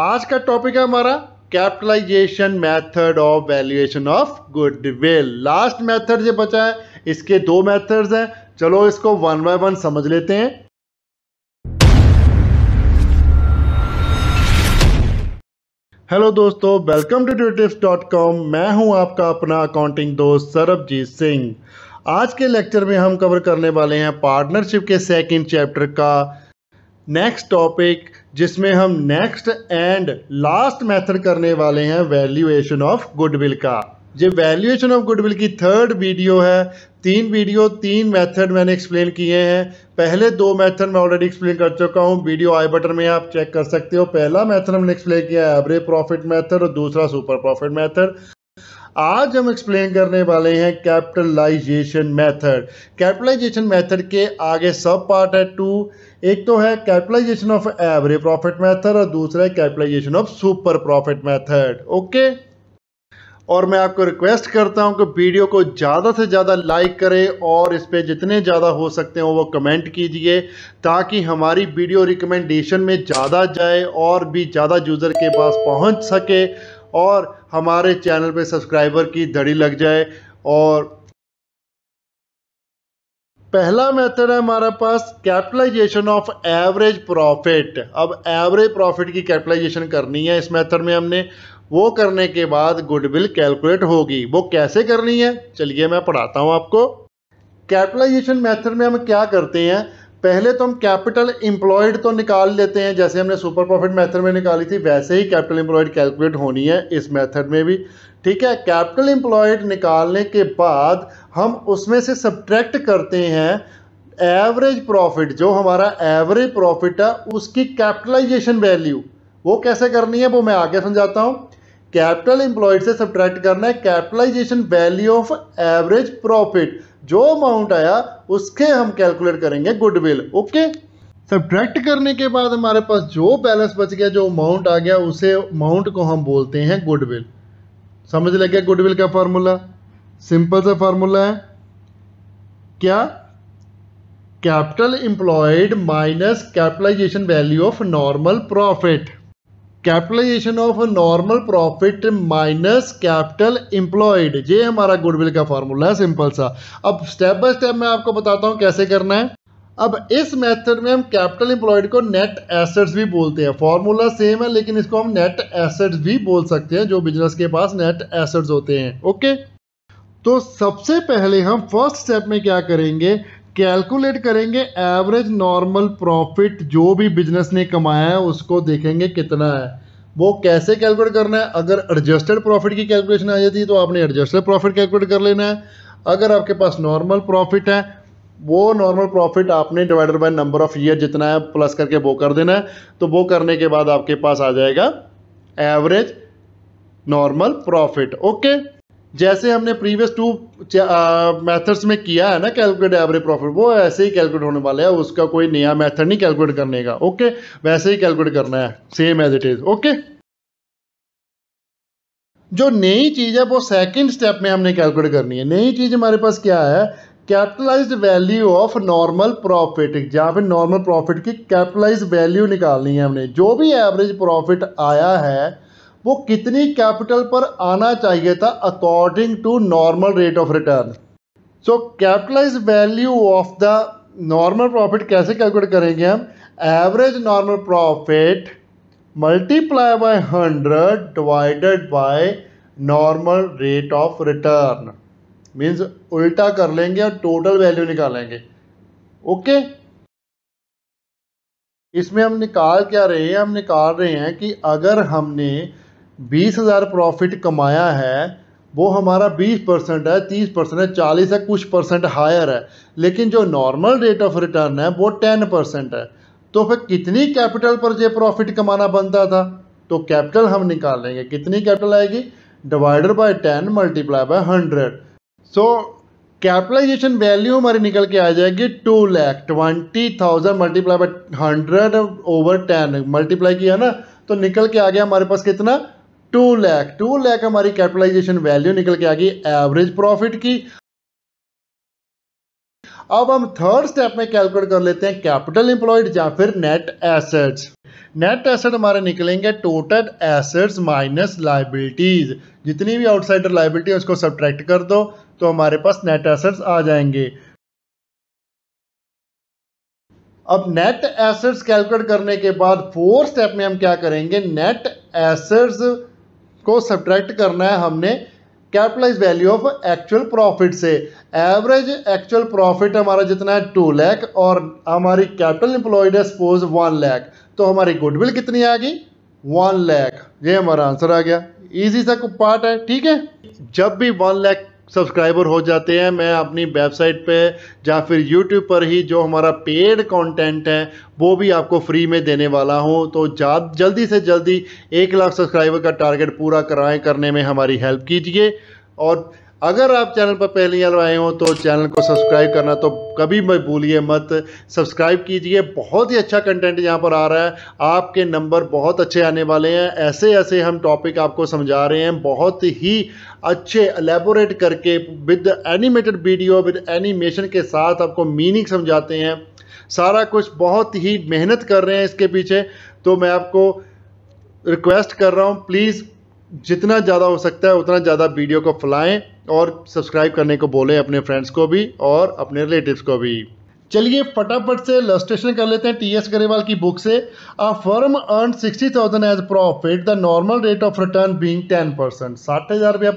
आज का टॉपिक है हमारा capitalisation method of valuation of goodwill last method जो बचा है इसके दो मेथड्स हैं चलो इसको वन बाय वन समझ लेते हैं हेलो दोस्तों welcome to tutiips dot com मैं हूं आपका अपना अकाउंटिंग दोस्त सरबजीत सिंह आज के लेक्चर में हम कवर करने वाले हैं पार्टनरशिप के सेकंड चैप्टर का नेक्स्ट टॉपिक जिसमें हम नेक्स्ट एंड लास्ट मेथड करने वाले हैं वैल्यूएशन ऑफ गुडविल का ये वैल्यूएशन ऑफ गुडविल की थर्ड वीडियो है तीन वीडियो तीन मेथड मैंने एक्सप्लेन किए हैं पहले दो मेथड मैं ऑलरेडी एक्सप्लेन कर चुका हूँ वीडियो आई बटन में आप चेक कर सकते हो पहला मेथड हमने एक्सप्लेन किया है एवरेज प्रॉफिट मेथड और दूसरा सुपर प्रॉफिट मेथड आज हम एक्सप्लेन करने वाले हैं कैपिटलाइजेशन मेथड कैपिटलाइजेशन मेथड के आगे सब पार्ट है टू एक तो है capitalisation of average profit method और दूसरा है capitalisation of super profit method okay और मैं आपको रिक्वेस्ट करता हूं कि वीडियो को ज़्यादा से ज़्यादा लाइक करें और इस पर जितने ज़्यादा हो सकते हो वो कमेंट कीजिए ताकि हमारी वीडियो रिकमेंडेशन में ज़्यादा जाए और भी ज़्यादा यूज़र के पास पहुंच सके और हमारे चैनल पे सब्सक्राइबर की धड़ी लग जाए और पहला मेथड है हमारे पास कैपिटलाइजेशन ऑफ एवरेज प्रॉफिट अब एवरेज प्रॉफिट की कैपिटलाइजेशन करनी है इस मेथड में हमने वो करने के बाद गुडविल कैलकुलेट होगी वो कैसे करनी है चलिए मैं पढ़ाता हूँ आपको कैपिटलाइजेशन मेथड में हम क्या करते हैं पहले तो हम कैपिटल इंप्लॉयड तो निकाल लेते हैं जैसे हमने सुपर प्रॉफिट मेथड में निकाली थी वैसे ही कैपिटल इंप्लॉयड कैलकुलेट होनी है इस मेथड में भी ठीक है कैपिटल इंप्लॉयड निकालने के बाद हम उसमें से सब्ट्रैक्ट करते हैं एवरेज प्रॉफिट जो हमारा एवरेज प्रॉफिट है उसकी कैपिटलाइजेशन वैल्यू वो कैसे करनी है वो मैं आगे समझाता हूँ कैपिटल एम्प्लॉयड से सब्ट्रैक्ट करना है capitalisation value of average profit जो अमाउंट आया उसके हम कैलकुलेट करेंगे गुडविल ओके सब्ट्रैक्ट करने के बाद हमारे पास जो बैलेंस बच गया जो अमाउंट आ गया उसे अमाउंट को हम बोलते हैं गुडविल समझ लग गुडविल का फॉर्मूला सिंपल सा फॉर्मूला है क्या capital employed minus capitalisation value of normal profit capitalisation of normal profit minus capital employed ये हमारा गुडविल का फॉर्मूला है सिंपल सा अब स्टेप बाय स्टेप मैं आपको बताता हूँ कैसे करना है अब इस मेथड में हम कैपिटल इंप्लॉयड को नेट एसेट्स भी बोलते हैं फॉर्मूला सेम है लेकिन इसको हम नेट एसेट्स भी बोल सकते हैं जो बिजनेस के पास नेट एसेट्स होते हैं ओके तो सबसे पहले हम फर्स्ट स्टेप में क्या करेंगे कैलकुलेट करेंगे एवरेज नॉर्मल प्रॉफिट जो भी बिजनेस ने कमाया है उसको देखेंगे कितना है वो कैसे कैलकुलेट करना है अगर एडजस्टेड प्रॉफिट की कैलकुलेशन आ जाती है तो आपने एडजस्टेड प्रॉफिट कैलकुलेट कर लेना है अगर आपके पास नॉर्मल प्रॉफिट है वो नॉर्मल प्रॉफिट आपने divided by number of year जितना है प्लस करके वो कर देना है तो वो करने के बाद आपके पास आ जाएगा एवरेज नॉर्मल प्रॉफिट ओके जैसे हमने प्रीवियस टू मेथड्स में किया है ना कैलकुलेट एवरेज प्रॉफिट वो ऐसे ही कैलकुलेट होने वाले है उसका कोई नया मेथड नहीं कैलकुलेट करने का ओके वैसे ही कैलकुलेट करना है same as it is okay जो नई चीज़ है वो सेकंड स्टेप में हमने कैलकुलेट करनी है नई चीज़ हमारे पास क्या है capitalised value of normal profit या फिर नॉर्मल प्रॉफिट की कैपिटलाइज्ड वैल्यू निकालनी है हमने जो भी एवरेज प्रॉफिट आया है वो कितनी कैपिटल पर आना चाहिए था according to normal rate of return so capitalise value of the normal profit कैसे कैलकुलेट करेंगे हम average normal profit multiply by hundred divided by normal rate of return means उल्टा कर लेंगे और टोटल वैल्यू निकालेंगे ओके okay? इसमें हम निकाल क्या रहे हैं हम निकाल रहे हैं कि अगर हमने बीस हज़ार प्रॉफिट कमाया है वो हमारा बीस परसेंट है तीस परसेंट है चालीस है कुछ परसेंट हायर है लेकिन जो नॉर्मल रेट ऑफ रिटर्न है वो टेन परसेंट है तो फिर कितनी कैपिटल पर ये प्रॉफिट कमाना बनता था तो कैपिटल हम निकाल लेंगे कितनी कैपिटल आएगी divided by ten multiply by hundred so capitalisation value हमारी निकल के आ जाएगी two lakh twenty thousand multiply by hundred over ten multiply किया ना तो निकल के आ गया हमारे पास कितना टू लैख टू लैख हमारी कैपिटलाइजेशन वैल्यू निकल के आ गई एवरेज प्रॉफिट की अब हम थर्ड स्टेप में कैलकुलेट कर लेते हैं कैपिटल इंप्लॉयड या फिर नेट एसेट्स नेट एसेट हमारे निकलेंगे टोटल एसेट्स माइनस लाइबिलिटीज जितनी भी आउटसाइडर लाइबिलिटी है उसको सब्ट्रैक्ट कर दो तो हमारे पास नेट एसेट्स आ जाएंगे अब नेट एसेट्स कैलकुलेट करने के बाद फोर्थ स्टेप में हम क्या करेंगे नेट एसेट्स को सब्ट्रैक्ट करना है हमने capitalise value of actual profit से एवरेज एक्चुअल प्रॉफिट हमारा जितना है टू लैख और हमारी कैपिटल इंप्लॉयड है सपोज वन लैख तो हमारी गुडविल कितनी आ गई वन लैख ये हमारा आंसर आ गया इजी सा पार्ट है ठीक है जब भी वन लैख सब्सक्राइबर हो जाते हैं मैं अपनी वेबसाइट पे या फिर यूट्यूब पर ही जो हमारा पेड कंटेंट है वो भी आपको फ्री में देने वाला हूँ तो जल्दी से जल्दी एक लाख सब्सक्राइबर का टारगेट पूरा कराएं करने में हमारी हेल्प कीजिए और अगर आप चैनल पर पहली बार आए हो तो चैनल को सब्सक्राइब करना तो कभी मैं भूलिए मत सब्सक्राइब कीजिए बहुत ही अच्छा कंटेंट यहाँ पर आ रहा है आपके नंबर बहुत अच्छे आने वाले हैं ऐसे ऐसे हम टॉपिक आपको समझा रहे हैं बहुत ही अच्छे एलेबोरेट करके with animated video with animation के साथ आपको मीनिंग समझाते हैं सारा कुछ बहुत ही मेहनत कर रहे हैं इसके पीछे तो मैं आपको रिक्वेस्ट कर रहा हूँ प्लीज़ जितना ज़्यादा हो सकता है उतना ज़्यादा वीडियो को फैलाएं और सब्सक्राइब करने को बोले अपने फ्रेंड्स को भी और अपने रिलेटिव्स को भी चलिए फटाफट से लस्ट्रेशन कर लेते हैं टी एस गरेवाल की बुक से a firm earn sixty thousand as profit the normal rate of return being ten percent साठ हज़ार रुपया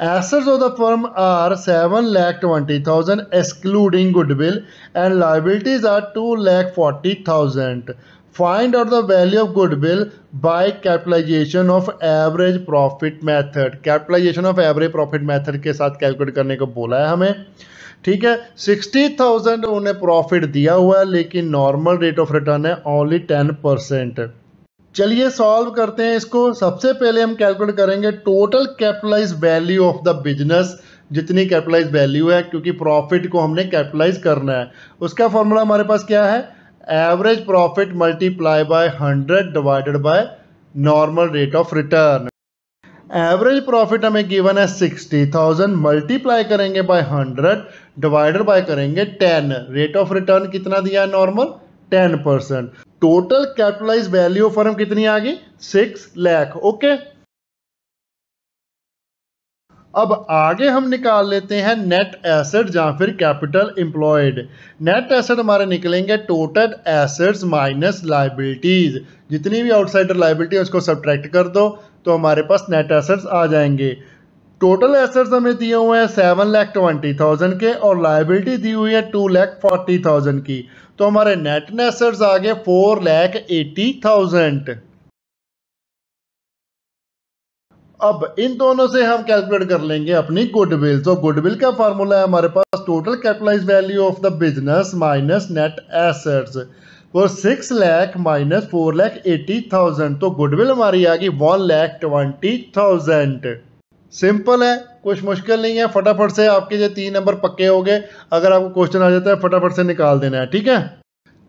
the firm are seven lakh twenty thousand excluding goodwill and liabilities are two lakh forty thousand out the value of goodwill by capitalisation of average profit method capitalisation of average profit method के साथ calculate करने को बोला है हमें ठीक है sixty thousand उन्हें प्रॉफिट दिया हुआ है लेकिन नॉर्मल रेट ऑफ रिटर्न है ओनली टेन परसेंट चलिए सॉल्व करते हैं इसको सबसे पहले हम कैलकुलेट करेंगे total capitalise value of the business जितनी कैपिटलाइज वैल्यू है क्योंकि प्रॉफिट को हमने कैपिटलाइज करना है उसका फॉर्मूला हमारे पास क्या है average profit multiply by 100 divided by normal rate of return average profit हमें गिवन है सिक्सटी थाउजेंड मल्टीप्लाई करेंगे बाय हंड्रेड डिवाइडेड बाय करेंगे टेन रेट ऑफ रिटर्न कितना दिया है normal ten percent total capitalise value form कितनी आ गई सिक्स लैख ओके अब आगे हम निकाल लेते हैं नेट एसेट या फिर कैपिटल एम्प्लॉयड नेट एसेट हमारे निकलेंगे टोटल एसेट्स माइनस लाइबिलिटीज़ जितनी भी आउटसाइडर लाइबिलिटी है उसको सब्ट्रैक्ट कर दो तो हमारे पास नेट एसेट्स आ जाएंगे टोटल एसेट्स हमें दिए हुए हैं सेवन लैख ट्वेंटी थाउजेंड के और लाइबिलिटी दी हुई है टू लैख फोर्टी थाउजेंड की तो हमारे नेट एसेट्स आ गए फोर लैख एटी थाउजेंड अब इन दोनों से हम कैलकुलेट कर लेंगे अपनी गुडविल तो गुडविल का फॉर्मूला है हमारे पास total capitalise value of the business minus net assets और six lakh minus four lakh eighty thousand तो गुडविल हमारी आ गई one lakh twenty thousand simple है कुछ मुश्किल नहीं है फटाफट से आपके जो तीन नंबर पक्के हो गए अगर आपको क्वेश्चन आ जाता है फटाफट से निकाल देना है ठीक है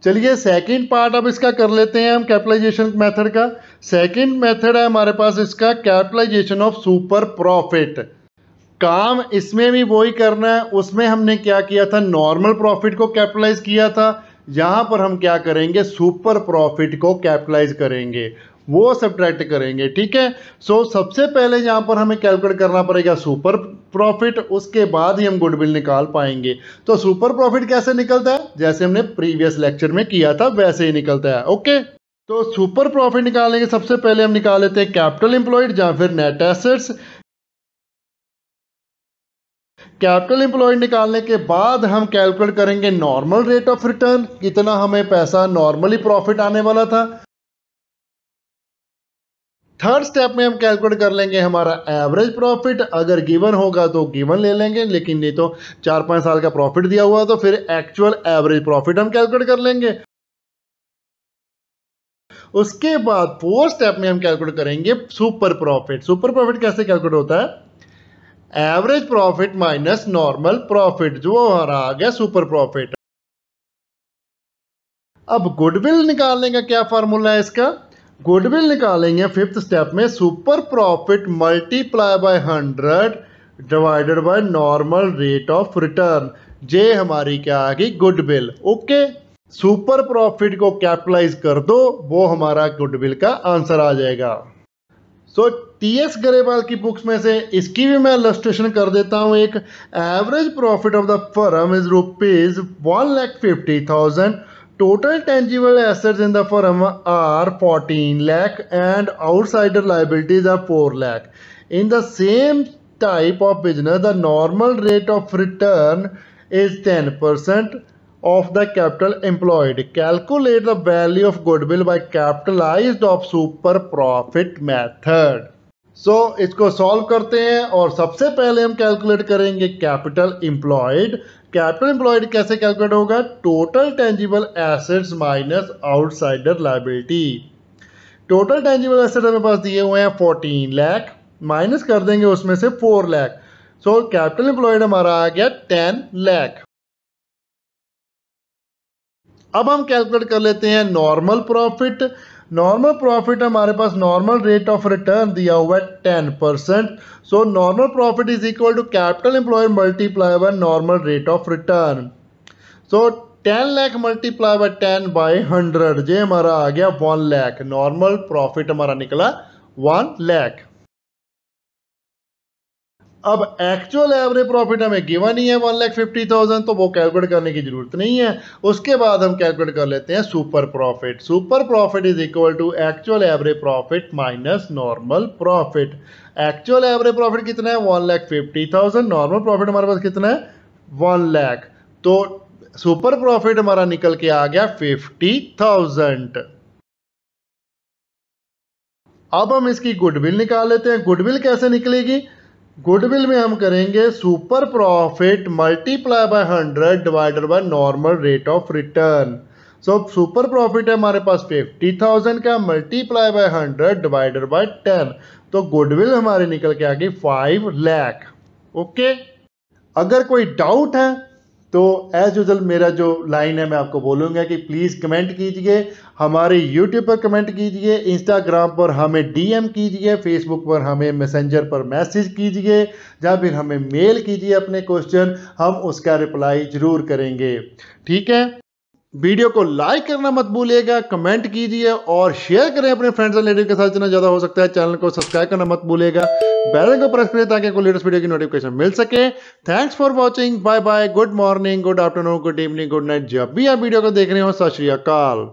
चलिए सेकंड पार्ट अब इसका कर लेते हैं हम कैपिटलाइजेशन मेथड का सेकंड मेथड है हमारे पास इसका कैपिटलाइजेशन ऑफ सुपर प्रॉफिट काम इसमें भी वही करना है उसमें हमने क्या किया था नॉर्मल प्रॉफिट को कैपिटलाइज किया था यहाँ पर हम क्या करेंगे सुपर प्रॉफिट को कैपिटलाइज करेंगे वो सब्ट्रैक्ट करेंगे ठीक है सो so, सबसे पहले यहाँ पर हमें कैलकुलेट करना पड़ेगा सुपर प्रॉफिट उसके बाद ही हम गुडविल निकाल पाएंगे तो सुपर प्रॉफिट कैसे निकलता है जैसे हमने प्रीवियस लेक्चर में किया था वैसे ही निकलता है ओके तो सुपर प्रॉफिट निकालने के सबसे पहले हम निकाल लेते हैं कैपिटल इंप्लॉयड या फिर नेट एसेट्स कैपिटल इंप्लॉयड निकालने के बाद हम कैलकुलेट करेंगे नॉर्मल रेट ऑफ रिटर्न कितना हमें पैसा नॉर्मली प्रॉफिट आने वाला था थर्ड स्टेप में हम कैलकुलेट कर लेंगे हमारा एवरेज प्रॉफिट अगर गिवन होगा तो गिवन ले लेंगे लेकिन नहीं तो चार पाँच साल का प्रॉफिट दिया हुआ तो फिर एक्चुअल एवरेज प्रॉफिट हम कैलकुलेट कर लेंगे उसके बाद फोर्थ स्टेप में हम कैलकुलेट करेंगे सुपर प्रॉफिट सुपर प्रॉफिट कैसे कैलकुलेट होता है average profit minus normal profit जो हमारा आ गया सुपर प्रॉफिट अब गुडविल निकालने का क्या फॉर्मूला है इसका गुडविल निकालेंगे फिफ्थ स्टेप में super profit multiply by hundred divided by normal rate of return जे हमारी क्या आ गई गुडविल ओके सुपर प्रॉफिट को कैपिटलाइज कर दो वो हमारा गुडविल का आंसर आ जाएगा सो टी एस गरेवाल की बुक्स में से इसकी भी मैं इलस्ट्रेशन कर देता हूँ एक average profit of the firm is rupees one lakh fifty thousand Total tangible assets in the firm are 14 lakh and outsider liabilities are 4 lakh. In the same type of business, the normal rate of return is 10% of the capital employed. Calculate the value of goodwill by capitalized of super profit method. So so, इसको solve करते हैं और सबसे पहले हम calculate करेंगे capital employed capital employed कैसे calculate होगा total tangible assets minus outsider liability total tangible asset हमारे पास दिए हुए हैं फोर्टीन लैख माइनस कर देंगे उसमें से four lakh so capital employed हमारा आ गया टेन लैख अब हम कैलकुलेट कर लेते हैं नॉर्मल प्रॉफिट नॉर्मल प्रॉफिट हमारे पास नॉर्मल रेट ऑफ रिटर्न दिया हुआ है ten percent so normal profit is equal to capital employ multiply by normal rate of return so ten lakh multiply by ten by hundred जे हमारा आ गया one lakh normal profit हमारा निकला वन लाख अब एक्चुअल एवरेज प्रॉफिट हमें गिवन ही है वन लैख फिफ्टी थाउजेंड तो वो कैलकुलेट करने की ज़रूरत नहीं है उसके बाद हम कैलकुलेट कर लेते हैं super profit super profit is equal to actual average profit minus normal profit actual average profit कितना है one lakh fifty thousand normal profit हमारे पास कितना है वन लैख तो सुपर प्रॉफिट हमारा निकल के आ गया फिफ्टी थाउजेंड अब हम इसकी गुडविल निकाल लेते हैं गुडविल कैसे निकलेगी गुडविल में हम करेंगे super profit multiply by hundred divided by normal rate of return so super profit है हमारे पास फिफ्टी थाउजेंड का multiply by hundred divided by ten तो गुडविल हमारे निकल के आ गई फाइव लैख ओके अगर कोई डाउट है तो एज यूजल मेरा जो लाइन है मैं आपको बोलूँगा कि प्लीज़ कमेंट कीजिए हमारे यूट्यूब पर कमेंट कीजिए इंस्टाग्राम पर हमें डीएम कीजिए फेसबुक पर हमें मैसेंजर पर मैसेज कीजिए या फिर हमें मेल कीजिए अपने क्वेश्चन हम उसका रिप्लाई ज़रूर करेंगे ठीक है वीडियो को लाइक करना मत भूलिएगा कमेंट कीजिए और शेयर करें अपने फ्रेंड्स एंड रिलेटिव के साथ जितना ज़्यादा हो सकता है चैनल को सब्सक्राइब करना मत भूलिएगा बेल को प्रेस करें ताकि कोई लेटेस्ट वीडियो की नोटिफिकेशन मिल सके thanks for watching bye bye good morning good afternoon good evening good night जब भी आप वीडियो को देख रहे हो सत श्रीकाल